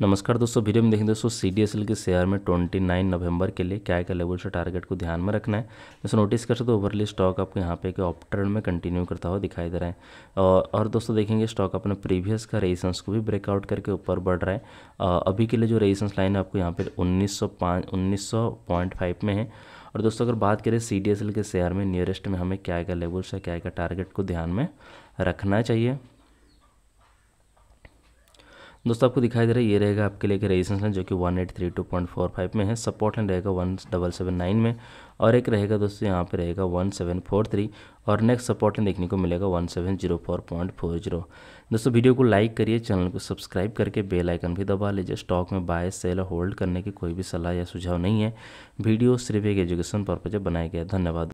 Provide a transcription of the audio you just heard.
नमस्कार दोस्तों वीडियो में देखें दोस्तों सी डी एस एल के शेयर में 29 नवंबर के लिए क्या क्या लेवल से टारगेट को ध्यान में रखना है जैसे नोटिस कर सकते हो ओवरली स्टॉक आपको यहाँ पे ऑप ट्रेंड में कंटिन्यू करता हुआ दिखाई दे रहा है और, दोस्तों देखेंगे स्टॉक अपने प्रीवियस का रेजिस्टेंस को भी ब्रेकआउट करके ऊपर बढ़ रहा है अभी के लिए जो रेजिस्टेंस लाइन है आपको यहाँ पर उन्नीस सौ में है और दोस्तों अगर बात करें सी डी एस एल के शेयर में नियरेस्ट में हमें क्या क्या लेवल्स है क्या क्या टारगेट को ध्यान में रखना चाहिए दोस्तों आपको दिखाई दे रहा है ये रहेगा आपके लिए रेजिस्टेंस लाइन जो कि one eight three two point four five में है सपोर्ट लाइन रहेगा वन डबल सेवन नाइन में और एक रहेगा दोस्तों यहाँ पे रहेगा वन सेवन फोर थ्री और नेक्स्ट सपोर्ट लाइन देखने को मिलेगा one seven zero four point four zero दोस्तों वीडियो को लाइक करिए चैनल को सब्सक्राइब करके बेल आइकन भी दबा लीजिए स्टॉक में बाय सेल और होल्ड करने की कोई भी सलाह या सुझाव नहीं है वीडियो सिर्फ एक एजुकेशन पर्पज बनाया गया धन्यवाद